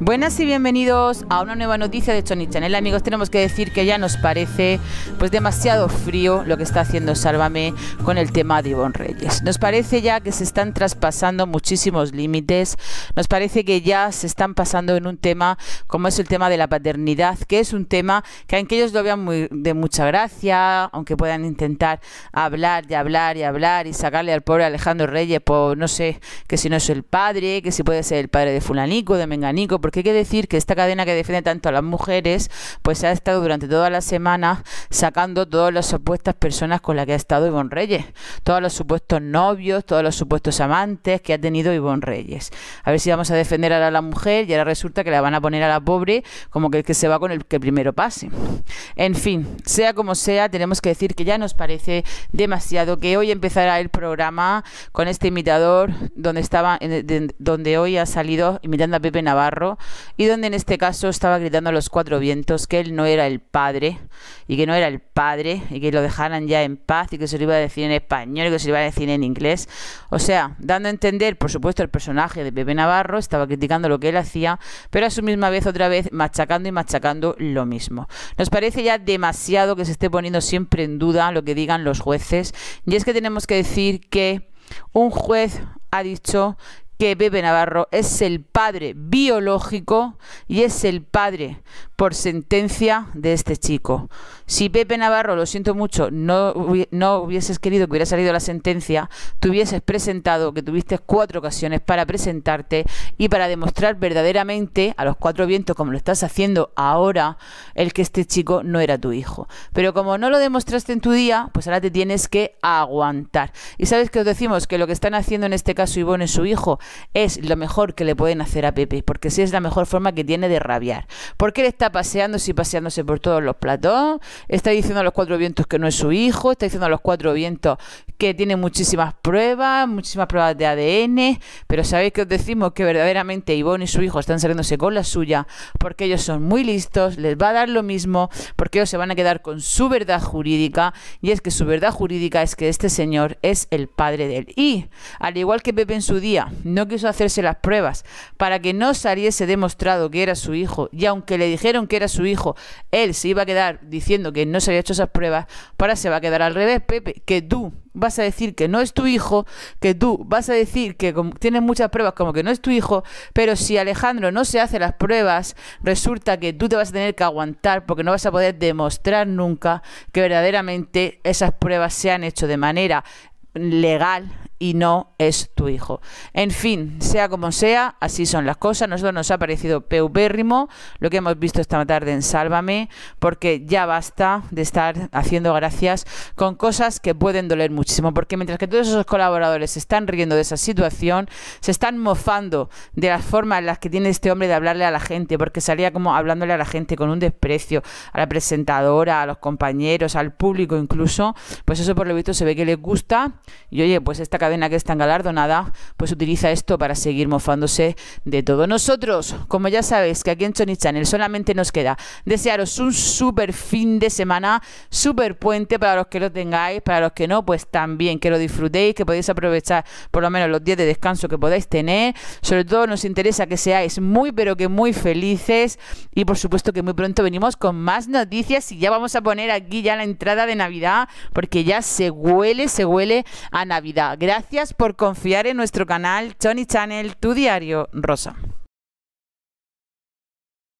Buenas y bienvenidos a una nueva noticia de Sony Channel. Amigos, tenemos que decir que ya nos parece pues demasiado frío lo que está haciendo Sálvame con el tema de Ivonne Reyes. Nos parece ya que se están traspasando muchísimos límites. Nos parece que ya se están pasando en un tema como es el tema de la paternidad, que es un tema que aunque ellos lo vean muy, de mucha gracia, aunque puedan intentar hablar y hablar y hablar y sacarle al pobre Alejandro Reyes por no sé, que si no es el padre, que si puede ser el padre de fulanico, de menganico, porque hay que decir que esta cadena que defiende tanto a las mujeres, pues ha estado durante toda la semana sacando todas las supuestas personas con las que ha estado Ivonne Reyes, todos los supuestos novios, todos los supuestos amantes que ha tenido Ivonne Reyes. A ver si vamos a defender a la mujer y ahora resulta que la van a poner a la pobre como que el que se va con el que primero pase. En fin, sea como sea, tenemos que decir que ya nos parece demasiado que hoy empezara el programa con este imitador donde estaba donde hoy ha salido imitando a Pepe Navarro y donde en este caso estaba gritando a los cuatro vientos que él no era el Padre y que no era el Padre y que lo dejaran ya en paz y que se lo iba a decir en español y que se lo iba a decir en inglés. O sea, dando a entender, por supuesto, el personaje de Pepe Navarro, estaba criticando lo que él hacía, pero a su misma vez otra vez machacando y machacando lo mismo. Nos parece ya demasiado que se esté poniendo siempre en duda lo que digan los jueces y es que tenemos que decir que un juez ha dicho que Pepe Navarro es el padre biológico y es el padre por sentencia de este chico. Si Pepe Navarro, lo siento mucho, no, hubieses querido que hubiera salido la sentencia, te hubieses presentado, que tuviste cuatro ocasiones para presentarte y para demostrar verdaderamente a los cuatro vientos, como lo estás haciendo ahora, el que este chico no era tu hijo. Pero como no lo demostraste en tu día, pues ahora te tienes que aguantar. Y sabes que os decimos que lo que están haciendo en este caso Ivonne y su hijo es lo mejor que le pueden hacer a Pepe, porque si sí es la mejor forma que tiene de rabiar. Porque él está paseándose y paseándose por todos los platos está diciendo a los cuatro vientos que no es su hijo, está diciendo a los cuatro vientos que tiene muchísimas pruebas, muchísimas pruebas de ADN, pero ¿sabéis que os decimos que verdaderamente Ivonne y su hijo están saliéndose con la suya? Porque ellos son muy listos, les va a dar lo mismo, porque ellos se van a quedar con su verdad jurídica, y es que su verdad jurídica es que este señor es el padre de él. Y, al igual que Pepe en su día, no quiso hacerse las pruebas para que no saliese demostrado que era su hijo, y aunque le dijeron que era su hijo, él se iba a quedar diciendo que no se había hecho esas pruebas, para se va a quedar al revés, Pepe, que tú vas a decir que no es tu hijo, que tú vas a decir que tienes muchas pruebas como que no es tu hijo, pero si Alejandro no se hace las pruebas, resulta que tú te vas a tener que aguantar porque no vas a poder demostrar nunca que verdaderamente esas pruebas se han hecho de manera legal y no es tu hijo. En fin, sea como sea, así son las cosas. Nosotros nos ha parecido peubérrimo lo que hemos visto esta tarde en Sálvame, porque ya basta de estar haciendo gracias con cosas que pueden doler muchísimo, porque mientras que todos esos colaboradores se están riendo de esa situación, se están mofando de las formas en las que tiene este hombre de hablarle a la gente, porque salía como hablándole a la gente con un desprecio, a la presentadora, a los compañeros, al público incluso, pues eso por lo visto se ve que les gusta y oye, pues esta cadena que es tan nada, pues utiliza esto para seguir mofándose de todo. Nosotros, como ya sabéis, que aquí en Sony Channel solamente nos queda desearos un super fin de semana, súper puente para los que lo tengáis, para los que no, pues también que lo disfrutéis, que podéis aprovechar por lo menos los días de descanso que podáis tener. Sobre todo nos interesa que seáis muy, pero que muy felices. Y por supuesto que muy pronto venimos con más noticias y ya vamos a poner aquí ya la entrada de Navidad, porque ya se huele, se huele a Navidad. Gracias Gracias por confiar en nuestro canal Tony Channel, tu diario, Rosa.